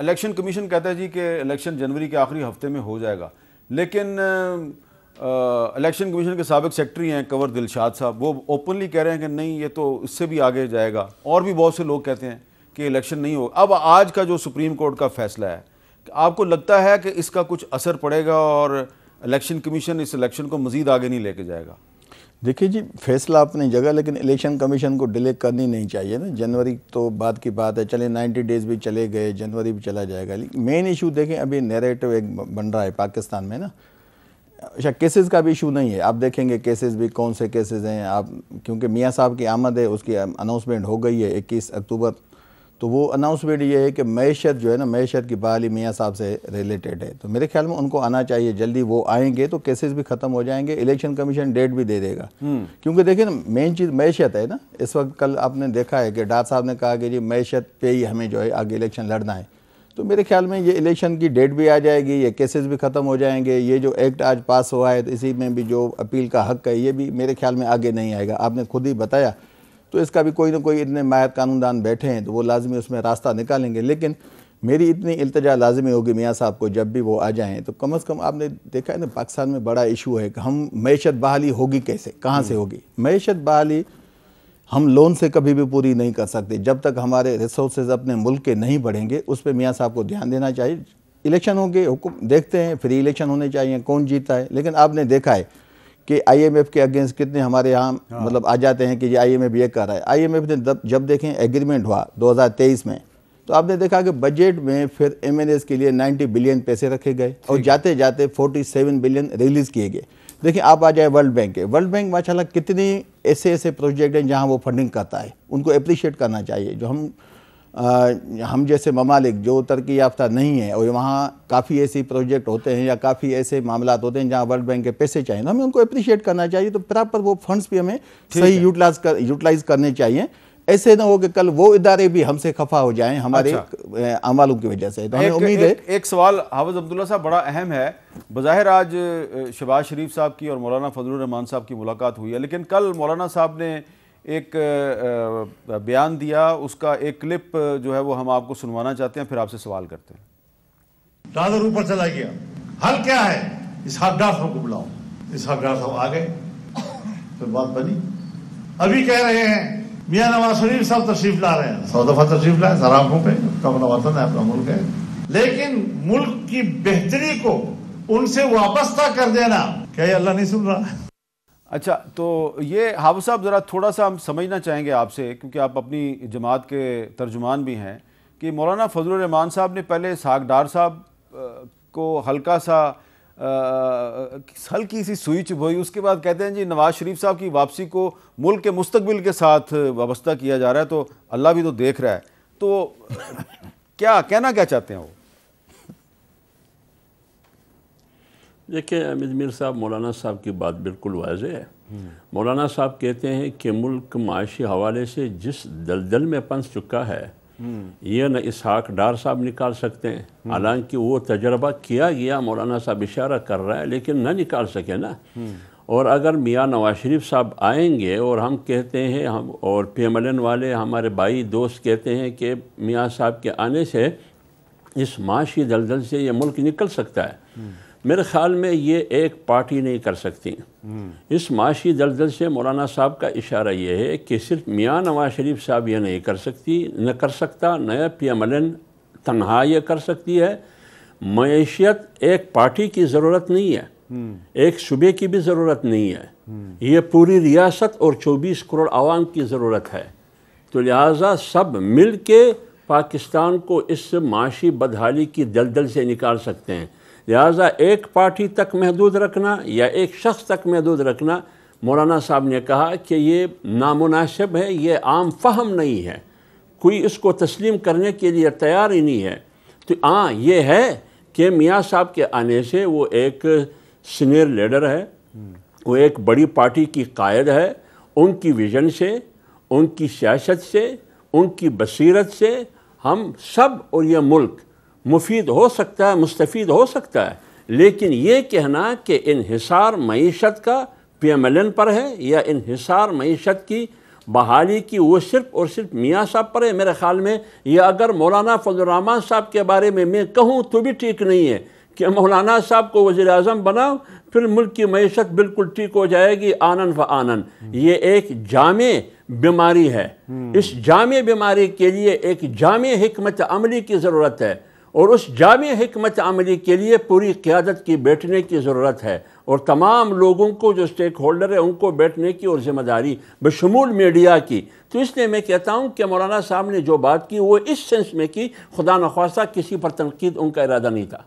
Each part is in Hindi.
इलेक्शन कमीशन कहता है जी कि इलेक्शन जनवरी के आखिरी हफ्ते में हो जाएगा लेकिन इलेक्शन कमीशन के सबक सेक्रेटरी हैं कंवर दिलशाद साहब वो ओपनली कह रहे हैं कि नहीं ये तो इससे भी आगे जाएगा और भी बहुत से लोग कहते हैं कि इलेक्शन नहीं होगा अब आज का जो सुप्रीम कोर्ट का फैसला है आपको लगता है कि इसका कुछ असर पड़ेगा और इलेक्शन कमीशन इस इलेक्शन को मज़ीद आगे नहीं लेके जाएगा देखिए जी फैसला अपनी जगह लेकिन इलेक्शन कमीशन को डिले करनी नहीं चाहिए ना जनवरी तो बाद की बात है चले 90 डेज़ भी चले गए जनवरी भी चला जाएगा लेकिन मेन इशू देखें अभी नैरेटिव एक बन रहा है पाकिस्तान में ना अच्छा केसेस का भी इशू नहीं है आप देखेंगे केसेस भी कौन से केसेस हैं आप क्योंकि मियाँ साहब की आमद है उसकी अनाउंसमेंट हो गई है इक्कीस अक्टूबर तो वो अनाउंसमेंट ये है कि मैशत जो है ना मैशत की बहाली मियाँ साहब से रिलेटेड है तो मेरे ख्याल में उनको आना चाहिए जल्दी वो आएंगे तो केसेस भी ख़त्म हो जाएंगे इलेक्शन कमीशन डेट भी दे देगा हम्म। क्योंकि देखिए ना मेन चीज़ मैशत है ना इस वक्त कल आपने देखा है कि डार साहब ने कहा कि जी मैशत पे ही हमें जो है आगे इलेक्शन लड़ना है तो मेरे ख्याल में ये इलेक्शन की डेट भी आ जाएगी ये केसेस भी ख़त्म हो जाएंगे ये जो एक्ट आज पास हुआ है तो इसी में भी जो अपील का हक है ये भी मेरे ख्याल में आगे नहीं आएगा आपने खुद ही बताया तो इसका भी कोई ना कोई इतने माहिर कानूनदान बैठे हैं तो वो लाजमी उसमें रास्ता निकालेंगे लेकिन मेरी इतनी अल्तजा लाजमी होगी मियाँ साहब को जब भी वो आ जाएँ तो कम अज़ कम आपने देखा है ना पाकिस्तान में बड़ा इशू है कि हम मीशत बहाली होगी कैसे कहाँ से हम्म। होगी मीशत बहाली हम लोन से कभी भी पूरी नहीं कर सकते जब तक हमारे रिसोर्सेज अपने मुल्क के नहीं बढ़ेंगे उस पर मियाँ साहब को ध्यान देना चाहिए इलेक्शन होंगे हुकुम देखते हैं फ्री इलेक्शन होने चाहिए कौन जीता है लेकिन आपने देखा है कि आईएमएफ के अगेंस्ट कितने हमारे यहाँ हाँ। मतलब आ जाते हैं कि ये आईएमएफ ये कर रहा है आईएमएफ ने जब देखें एग्रीमेंट हुआ 2023 में तो आपने देखा कि बजट में फिर एम के लिए 90 बिलियन पैसे रखे गए और जाते जाते 47 बिलियन रिलीज़ किए गए देखिए आप आ जाए वर्ल्ड बैंक के वर्ल्ड बैंक माशाला कितनी ऐसे ऐसे प्रोजेक्ट हैं जहाँ वो फंडिंग करता है उनको अप्रिशिएट करना चाहिए जो हम हम जैसे ममालिक जो तरक्की याफ्ता नहीं है और वहाँ काफ़ी ऐसे प्रोजेक्ट होते हैं या काफ़ी ऐसे मामला होते हैं जहाँ वर्ल्ड बैंक के पैसे चाहिए तो हमें उनको अप्रिशिएट करना चाहिए तो प्रॉपर वो फंड्स भी हमें सही यूटिलाइज कर यूटिलाइज करने चाहिए ऐसे ना हो कि कल वो इदारे भी हमसे खफा हो जाएं हमारे अच्छा। अमालों की वजह से तो हमें उम्मीद है एक सवाल हाफज अब्दुल्ला साहब बड़ा अहम है बज़ाहिर आज शबाज शरीफ साहब की और मौलाना फजल रहमान साहब की मुलाकात हुई है लेकिन कल मौलाना साहब ने एक बयान दिया उसका एक क्लिप जो है वो हम आपको सुनवाना चाहते हैं फिर आपसे सवाल करते हैं दादर ऊपर चला गया हल क्या है इस डार साहब को बुलाओ इस डार साहब आ गए फिर बात बनी अभी कह रहे हैं मियां नवाज शरीफ साहब तशरीफ ला रहे हैं सौ दफा तशरीफ लाए सर आंखों पे अपना वतन है अपना मुल्क है लेकिन मुल्क की बेहतरी को उनसे वाबस्ता कर देना क्या ये अल्लाह नहीं सुन रहा अच्छा तो ये हाफ साहब ज़रा थोड़ा सा हम समझना चाहेंगे आपसे क्योंकि आप अपनी जमात के तर्जुमान भी हैं कि मौलाना फजल रहमान साहब ने पहले सागडार साहब को हल्का सा हल्की सी सुई चुभोई उसके बाद कहते हैं जी नवाज शरीफ साहब की वापसी को मुल्क के मुस्तबिल के साथ वाबस्ता किया जा रहा है तो अल्लाह भी तो देख रहा है तो क्या कहना क्या चाहते हैं वो देखिए अमित मीर साहब मौलाना साहब की बात बिल्कुल वाज है मौलाना साहब कहते हैं कि मुल्क माशी हवाले से जिस दलदल में पंस चुका है ये न इसहाक डार साहब निकाल सकते हैं हालांकि वो तजर्बा किया गया मौलाना साहब इशारा कर रहा है लेकिन ना निकाल सके ना और अगर मियाँ नवाज शरीफ साहब आएंगे और हम कहते हैं हम और पी एम एल एन वाले हमारे भाई दोस्त कहते हैं कि मियाँ साहब के आने से इस माशी दलदल से ये मुल्क निकल सकता है मेरे ख़्याल में ये एक पार्टी नहीं कर सकती इस माशी दलदल से मौलाना साहब का इशारा ये है कि सिर्फ मियाँ नवाज शरीफ साहब यह नहीं कर सकती न कर सकता नया पी एम एल एन तनहा यह कर सकती है मैशियत एक पार्टी की ज़रूरत नहीं है एक सूबे की भी ज़रूरत नहीं है ये पूरी रियासत और 24 करोड़ आवाम की ज़रूरत है तो लिहाजा सब मिल के पाकिस्तान को इस माशी बदहाली की दलदल से निकाल सकते हैं लिहाजा एक पार्टी तक महदूद रखना या एक शख्स तक महदूद रखना मौलाना साहब ने कहा कि ये नामुनासिब है ये आम फहम नहीं है कोई इसको तस्लीम करने के लिए तैयार ही नहीं है तो हाँ ये है कि मियाँ साहब के आने से वो एक सीनियर लीडर है वो एक बड़ी पार्टी की कायद है उनकी विजन से उनकी सियासत से उनकी बसीरत से हम सब और ये मुल्क मुफीद हो सकता है मुस्तफ़ हो सकता है लेकिन ये कहना कि इहिसार मीशत का पी एम एल एन पर है या इहिसार मीशत की बहाली की वो सिर्फ और सिर्फ मियाँ साहब पर है मेरे ख़्याल में या अगर मौलाना फजलरहमान साहब के बारे में मैं कहूँ तो भी ठीक नहीं है कि मौलाना साहब को वज़ी अजम बनाओ फिर मुल्क की मीशत बिल्कुल ठीक हो जाएगी आनन व आनन ये एक जाम बीमारी है इस जाम बीमारी के लिए एक जाम हमत अमली की ज़रूरत है और उस जाम हमत अमली के लिए पूरी क़्यादत की बैठने की ज़रूरत है और तमाम लोगों को जो स्टेक होल्डर है उनको बैठने की और ज़िम्मेदारी बशमूल मीडिया की तो इसलिए मैं कहता हूँ कि मौलाना साहब ने जो बात की वो इस सेंस में कि खुदा नख्वासा किसी पर तनकीद उनका इरादा नहीं था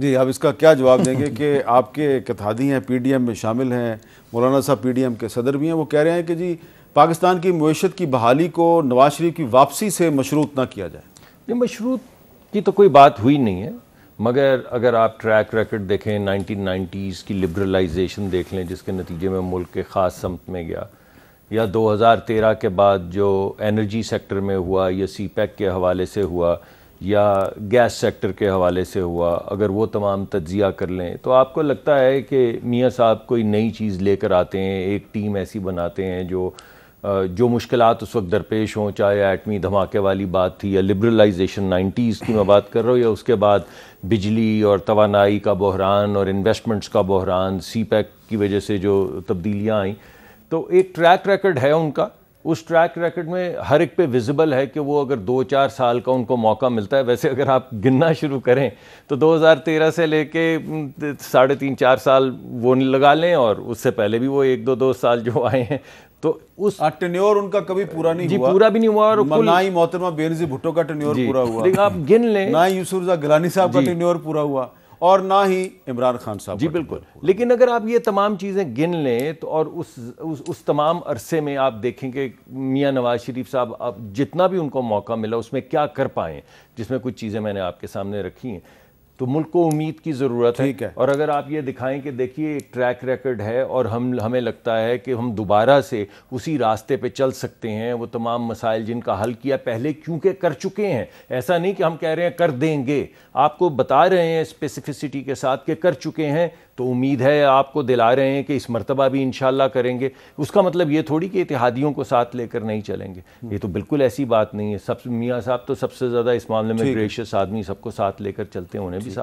जी आप इसका क्या जवाब देंगे कि आपके कथादी हैं पी डी एम में शामिल हैं मौलाना साहब पी डी एम के सदर भी हैं वो कह रहे हैं कि जी पाकिस्तान की मीशत की बहाली को नवाज शरीफ की वापसी से मशरूत ना किया जाए ये मशरूत की तो कोई बात हुई नहीं है मगर अगर आप ट्रैक रिकॉर्ड देखें 1990s की लिबरलाइजेशन देख लें जिसके नतीजे में मुल्क के ख़ास समत में गया या 2013 के बाद जो एनर्जी सेक्टर में हुआ या सी e के हवाले से हुआ या गैस सेक्टर के हवाले से हुआ अगर वो तमाम तज्जिया कर लें तो आपको लगता है कि मियाँ साहब कोई नई चीज़ लेकर आते हैं एक टीम ऐसी बनाते हैं जो जो मुश्किल उस वक्त दरपेश हों चाहे एटमी धमाके वाली बात थी या लिबरलाइजेशन नाइन्टीज़ की मैं बात कर रहा हूँ या उसके बाद बिजली और तोानाई का बहरान और इन्वेस्टमेंट्स का बहरान CPEC e e e की वजह से जो तब्दीलियाँ आईं तो एक ट्रैक रिकॉर्ड है उनका उस ट्रैक रिकॉर्ड में हर एक पे विजिबल है कि वो अगर दो चार साल का उनको मौका मिलता है वैसे अगर आप गिनना शुरू करें तो 2013 से लेके साढ़े तीन चार साल वो लगा लें और उससे पहले भी वो एक दो दो साल जो आए हैं तो उस टेन्योर हाँ, उनका कभी पूरा नहीं जी हुआ पूरा भी नहीं हुआ और ना ही मोहतरमा बेनजी भुट्टो का टेन्योर पूरा हुआ आप गिन लें ना ही गिलानी साहब का टेन्योर पूरा हुआ और ना ही इमरान खान साहब जी बिल्कुल लेकिन अगर आप ये तमाम चीज़ें गिन लें तो और उस उस, उस तमाम अरसे में आप देखेंगे मियाँ नवाज शरीफ साहब आप जितना भी उनको मौका मिला उसमें क्या कर पाएँ जिसमें कुछ चीज़ें मैंने आपके सामने रखी हैं तो मुल्क को उम्मीद की ज़रूरत है।, है और अगर आप ये दिखाएं कि देखिए एक ट्रैक रिकॉर्ड है और हम हमें लगता है कि हम दोबारा से उसी रास्ते पे चल सकते हैं वो तमाम मसाइल जिनका हल किया पहले क्योंकि कर चुके हैं ऐसा नहीं कि हम कह रहे हैं कर देंगे आपको बता रहे हैं स्पेसिफिसिटी के साथ कि कर चुके हैं तो उम्मीद है आपको दिला रहे हैं कि इस मरतबा भी इन करेंगे उसका मतलब ये थोड़ी कि इतिहादियों को साथ लेकर नहीं चलेंगे हम्म। ये तो बिल्कुल ऐसी बात नहीं है सब मियाँ साहब तो सबसे ज़्यादा इस मामले में ग्रेशियस आदमी सबको साथ लेकर चलते होने